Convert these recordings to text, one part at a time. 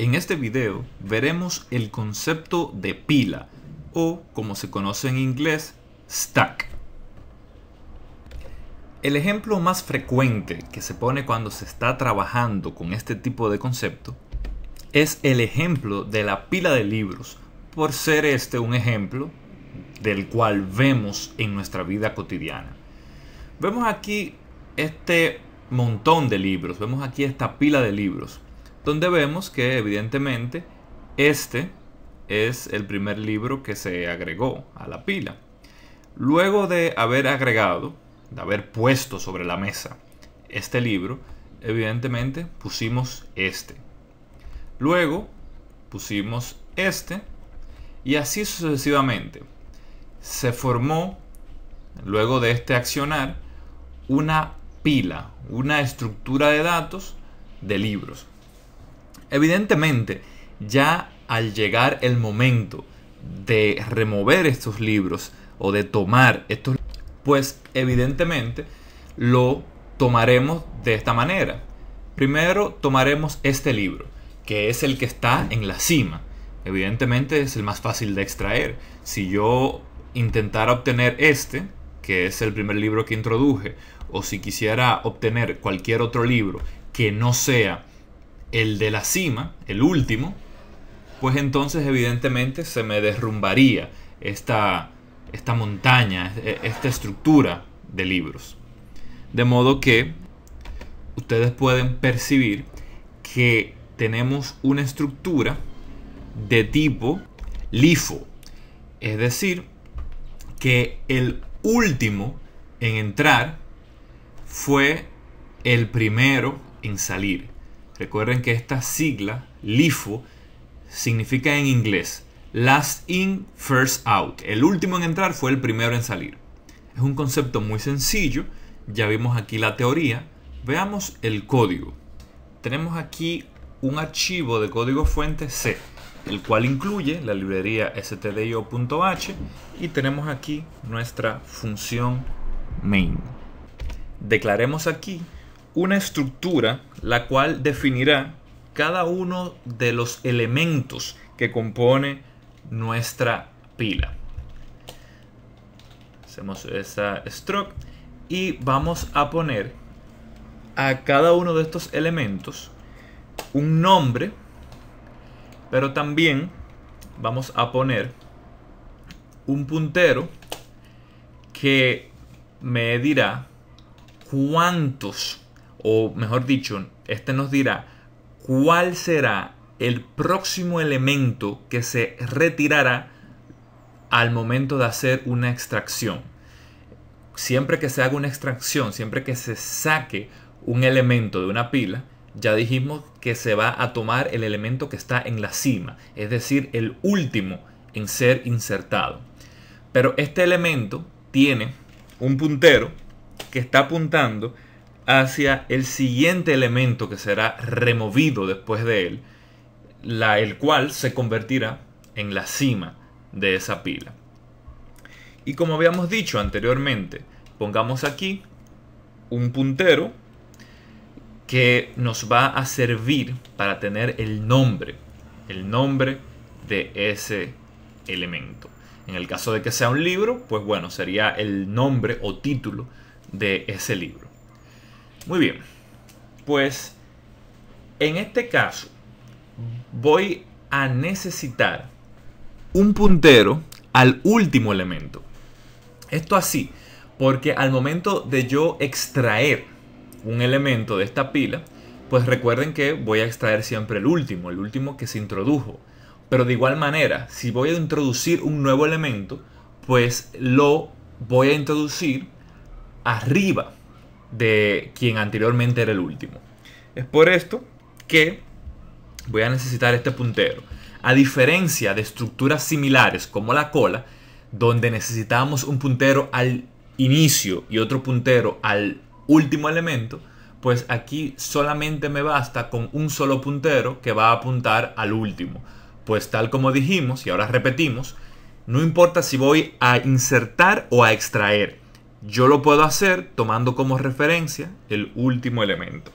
En este video veremos el concepto de pila o como se conoce en inglés, stack. El ejemplo más frecuente que se pone cuando se está trabajando con este tipo de concepto es el ejemplo de la pila de libros, por ser este un ejemplo del cual vemos en nuestra vida cotidiana. Vemos aquí este montón de libros, vemos aquí esta pila de libros, donde vemos que evidentemente este es el primer libro que se agregó a la pila. Luego de haber agregado, de haber puesto sobre la mesa este libro, evidentemente pusimos este. Luego pusimos este y así sucesivamente. Se formó, luego de este accionar, una pila, una estructura de datos de libros. Evidentemente, ya al llegar el momento de remover estos libros o de tomar estos, pues evidentemente lo tomaremos de esta manera. Primero tomaremos este libro, que es el que está en la cima. Evidentemente es el más fácil de extraer. Si yo intentara obtener este, que es el primer libro que introduje, o si quisiera obtener cualquier otro libro que no sea el de la cima, el último, pues entonces evidentemente se me derrumbaría esta, esta montaña, e, esta estructura de libros. De modo que ustedes pueden percibir que tenemos una estructura de tipo lifo, es decir, que el último en entrar fue el primero en salir. Recuerden que esta sigla, LIFO, significa en inglés Last in, first out. El último en entrar fue el primero en salir. Es un concepto muy sencillo. Ya vimos aquí la teoría. Veamos el código. Tenemos aquí un archivo de código fuente C, el cual incluye la librería stdio.h y tenemos aquí nuestra función main. Declaremos aquí una estructura la cual definirá cada uno de los elementos que compone nuestra pila. Hacemos esa stroke y vamos a poner a cada uno de estos elementos un nombre, pero también vamos a poner un puntero que me dirá cuántos o mejor dicho, este nos dirá cuál será el próximo elemento que se retirará al momento de hacer una extracción. Siempre que se haga una extracción, siempre que se saque un elemento de una pila, ya dijimos que se va a tomar el elemento que está en la cima, es decir, el último en ser insertado. Pero este elemento tiene un puntero que está apuntando hacia el siguiente elemento que será removido después de él, el cual se convertirá en la cima de esa pila. Y como habíamos dicho anteriormente, pongamos aquí un puntero que nos va a servir para tener el nombre, el nombre de ese elemento. En el caso de que sea un libro, pues bueno, sería el nombre o título de ese libro. Muy bien. Pues en este caso voy a necesitar un puntero al último elemento. Esto así, porque al momento de yo extraer un elemento de esta pila, pues recuerden que voy a extraer siempre el último, el último que se introdujo. Pero de igual manera, si voy a introducir un nuevo elemento, pues lo voy a introducir arriba de quien anteriormente era el último. Es por esto que voy a necesitar este puntero. A diferencia de estructuras similares como la cola, donde necesitamos un puntero al inicio y otro puntero al último elemento, pues aquí solamente me basta con un solo puntero que va a apuntar al último. Pues tal como dijimos, y ahora repetimos, no importa si voy a insertar o a extraer yo lo puedo hacer tomando como referencia el último elemento.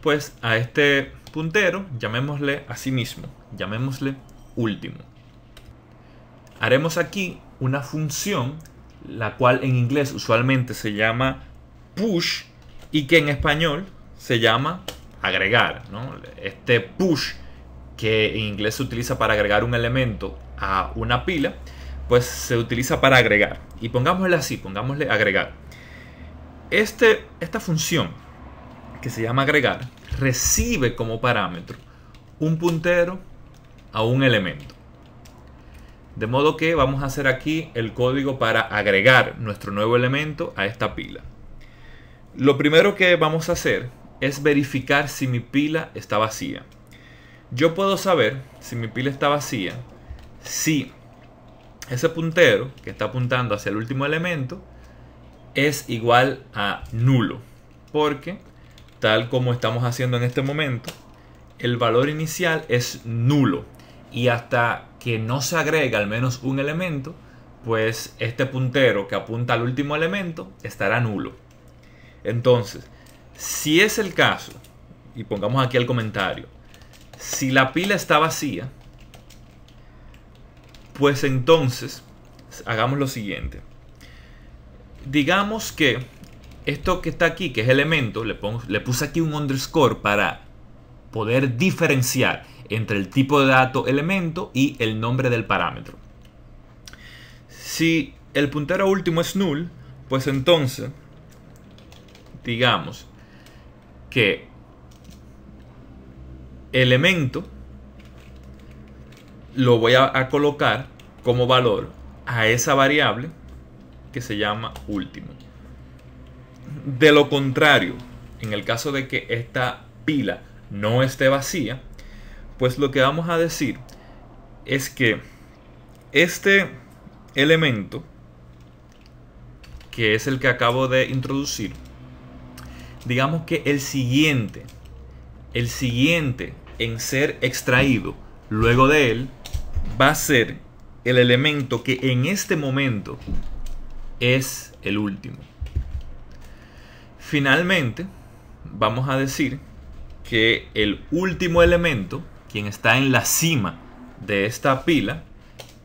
Pues a este puntero llamémosle a sí mismo, llamémosle último. Haremos aquí una función, la cual en inglés usualmente se llama push y que en español se llama agregar. Este push que en inglés se utiliza para agregar un elemento a una pila, pues se utiliza para agregar. Y pongámosle así, pongámosle agregar. Este, esta función que se llama agregar recibe como parámetro un puntero a un elemento. De modo que vamos a hacer aquí el código para agregar nuestro nuevo elemento a esta pila. Lo primero que vamos a hacer es verificar si mi pila está vacía. Yo puedo saber si mi pila está vacía si ese puntero que está apuntando hacia el último elemento es igual a nulo. Porque, tal como estamos haciendo en este momento, el valor inicial es nulo. Y hasta que no se agrega al menos un elemento, pues este puntero que apunta al último elemento estará nulo. Entonces, si es el caso, y pongamos aquí el comentario, si la pila está vacía, pues entonces, hagamos lo siguiente. Digamos que esto que está aquí, que es elemento, le, puse aquí un underscore para poder diferenciar entre el tipo de dato elemento y el nombre del parámetro. Si el puntero último es null, pues entonces, digamos que elemento lo voy a, colocar como valor a esa variable que se llama último. De lo contrario, en el caso de que esta pila no esté vacía, pues lo que vamos a decir es que este elemento, que es el que acabo de introducir, digamos que el siguiente, el siguiente en ser extraído luego de él, va a ser el elemento que en este momento es el último. Finalmente, vamos a decir que el último elemento, quien está en la cima de esta pila,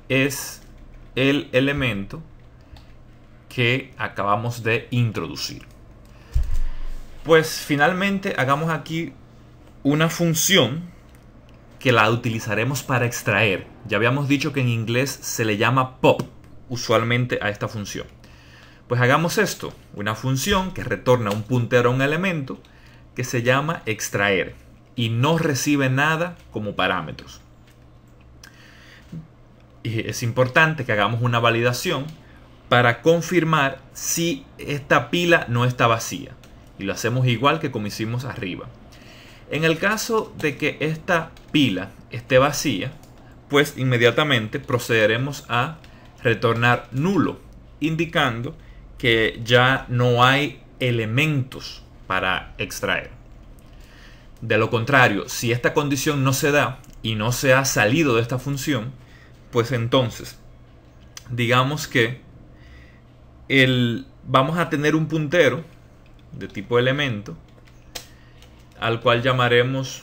es el elemento que acabamos de introducir. Pues finalmente hagamos aquí una función que la utilizaremos para extraer. Ya habíamos dicho que en inglés se le llama pop usualmente a esta función. Pues hagamos esto, una función que retorna un puntero a un elemento que se llama extraer y no recibe nada como parámetros. Y es importante que hagamos una validación para confirmar si esta pila no está vacía. Y lo hacemos igual que como hicimos arriba. En el caso de que esta pila esté vacía, pues inmediatamente procederemos a retornar nulo, indicando que ya no hay elementos para extraer. De lo contrario, si esta condición no se da y no se ha salido de esta función, pues entonces digamos que el, vamos a tener un puntero de tipo elemento al cual llamaremos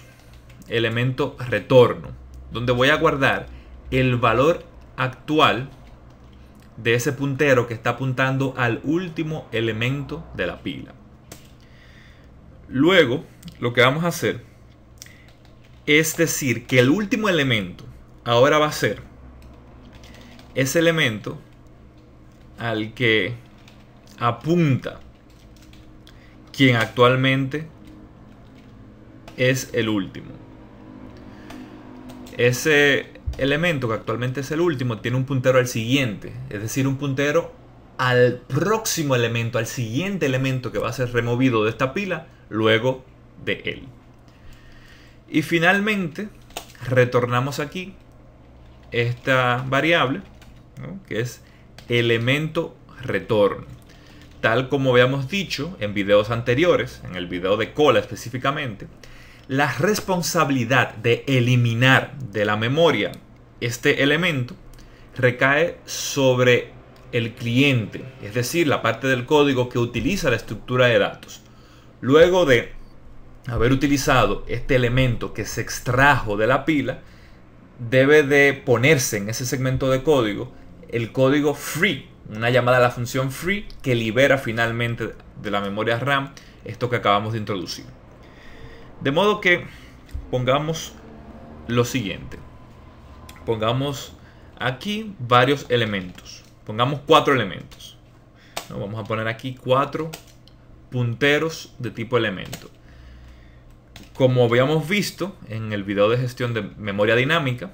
elemento retorno, donde voy a guardar el valor actual de ese puntero que está apuntando al último elemento de la pila. Luego, lo que vamos a hacer es decir que el último elemento ahora va a ser ese elemento al que apunta quien actualmente es el último. Ese elemento que actualmente es el último tiene un puntero al siguiente, es decir, un puntero al próximo elemento, al siguiente elemento que va a ser removido de esta pila, luego de él. Y finalmente, retornamos aquí esta variable, que es elemento retorno. Tal como habíamos dicho en videos anteriores, en el video de cola específicamente, la responsabilidad de eliminar de la memoria este elemento recae sobre el cliente, es decir, la parte del código que utiliza la estructura de datos. Luego de haber utilizado este elemento que se extrajo de la pila, debe de ponerse en ese segmento de código el código free, una llamada a la función free que libera finalmente de la memoria RAM esto que acabamos de introducir. De modo que pongamos lo siguiente. Pongamos aquí varios elementos. Pongamos cuatro elementos. Vamos a poner aquí cuatro punteros de tipo elemento. Como habíamos visto en el video de gestión de memoria dinámica,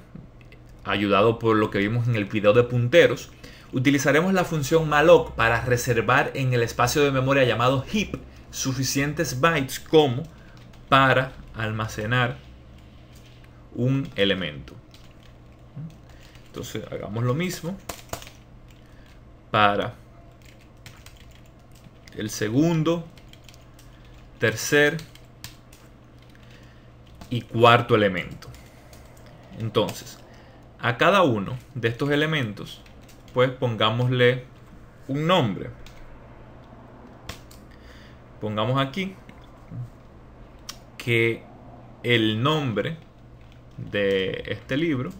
ayudado por lo que vimos en el video de punteros, utilizaremos la función malloc para reservar en el espacio de memoria llamado heap suficientes bytes como para almacenar un elemento. Entonces hagamos lo mismo para el segundo, tercer y cuarto elemento. Entonces, a cada uno de estos elementos, pues pongámosle un nombre. Pongamos aquí que el nombre de este libro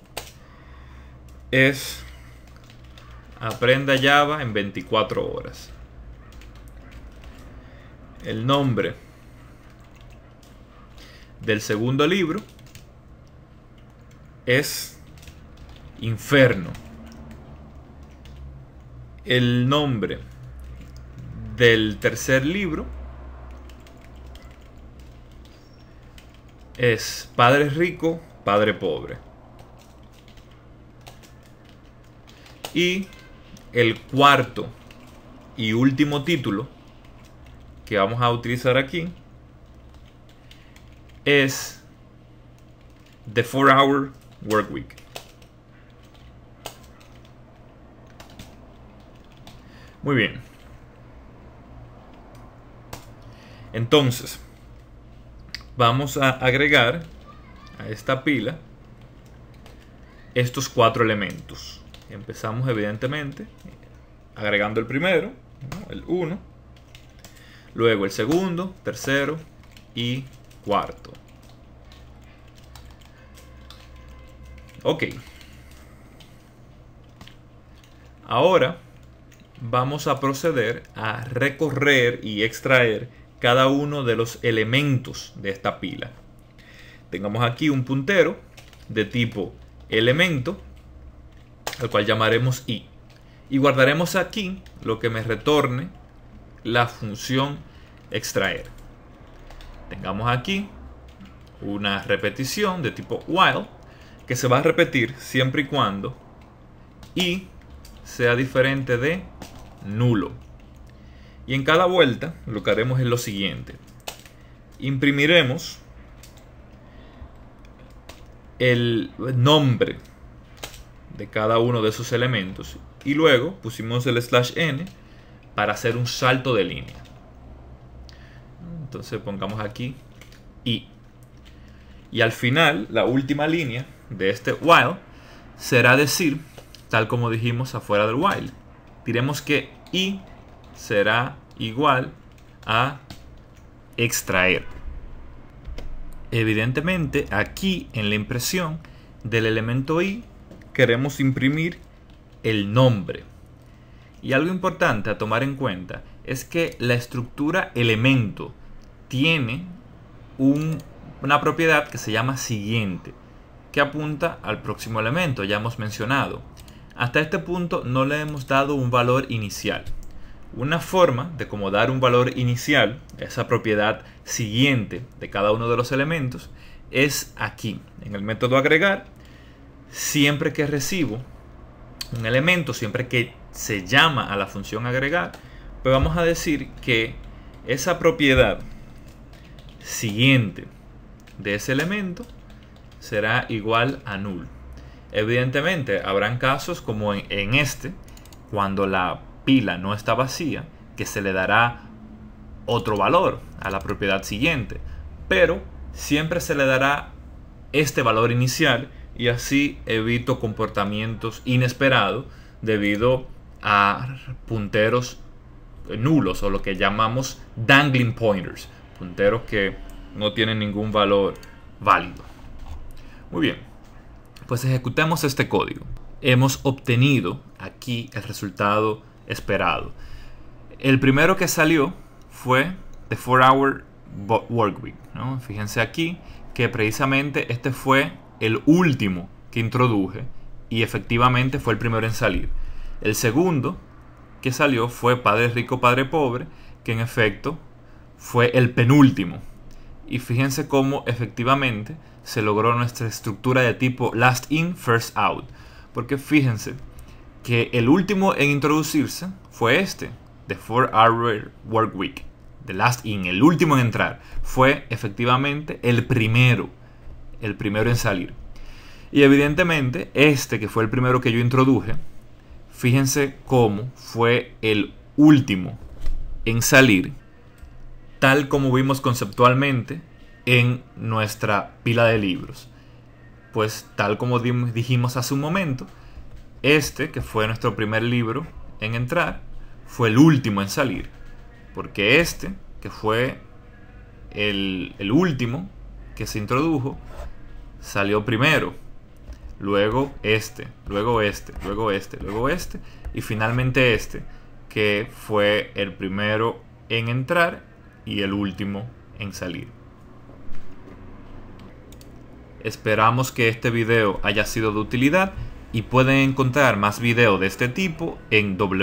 es Aprenda Java en 24 horas. El nombre del segundo libro es Inferno. El nombre del tercer libro es padre rico, padre pobre. Y el cuarto y último título que vamos a utilizar aquí es The four Hour Work Week. Muy bien. Entonces, vamos a agregar a esta pila estos cuatro elementos. Empezamos evidentemente agregando el primero, el 1, luego el segundo, tercero y cuarto. Ok. Ahora vamos a proceder a recorrer y extraer cada uno de los elementos de esta pila. Tengamos aquí un puntero de tipo elemento, al cual llamaremos i. Y guardaremos aquí lo que me retorne la función extraer. Tengamos aquí una repetición de tipo while que se va a repetir siempre y cuando i sea diferente de nulo. Y en cada vuelta lo que haremos es lo siguiente. Imprimiremos el nombre de cada uno de esos elementos y luego pusimos el slash n para hacer un salto de línea. Entonces pongamos aquí i. Y al final, la última línea de este while será decir, tal como dijimos afuera del while, diremos que i será igual a extraer. Evidentemente aquí en la impresión del elemento i queremos imprimir el nombre. Y algo importante a tomar en cuenta es que la estructura elemento tiene una propiedad que se llama siguiente, que apunta al próximo elemento, ya hemos mencionado. Hasta este punto no le hemos dado un valor inicial, una forma de cómo dar un valor inicial, esa propiedad siguiente de cada uno de los elementos, es aquí, en el método agregar, siempre que recibo un elemento, siempre que se llama a la función agregar, pues vamos a decir que esa propiedad siguiente de ese elemento será igual a null. Evidentemente, habrán casos como en, en este, cuando la pila no está vacía, que se le dará otro valor a la propiedad siguiente, pero siempre se le dará este valor inicial y así evito comportamientos inesperados debido a punteros nulos o lo que llamamos dangling pointers, punteros que no tienen ningún valor válido. Muy bien, pues ejecutemos este código. Hemos obtenido aquí el resultado esperado. El primero que salió fue The 4-Hour work week Fíjense aquí que precisamente este fue el último que introduje y efectivamente fue el primero en salir. El segundo que salió fue Padre Rico, Padre Pobre, que en efecto fue el penúltimo. Y fíjense cómo efectivamente se logró nuestra estructura de tipo last in, first out. Porque fíjense, que el último en introducirse fue este, The Four Hour Work Week, The Last In, el último en entrar, fue efectivamente el primero, el primero en salir. Y evidentemente, este que fue el primero que yo introduje, fíjense cómo fue el último en salir, tal como vimos conceptualmente en nuestra pila de libros. Pues tal como dijimos hace un momento, este, que fue nuestro primer libro en entrar, fue el último en salir. Porque este, que fue el, último que se introdujo, salió primero. Luego este, luego este, luego este, luego este. Y finalmente este, que fue el primero en entrar y el último en salir. Esperamos que este video haya sido de utilidad y pueden encontrar más videos de este tipo en www.raidelto.org.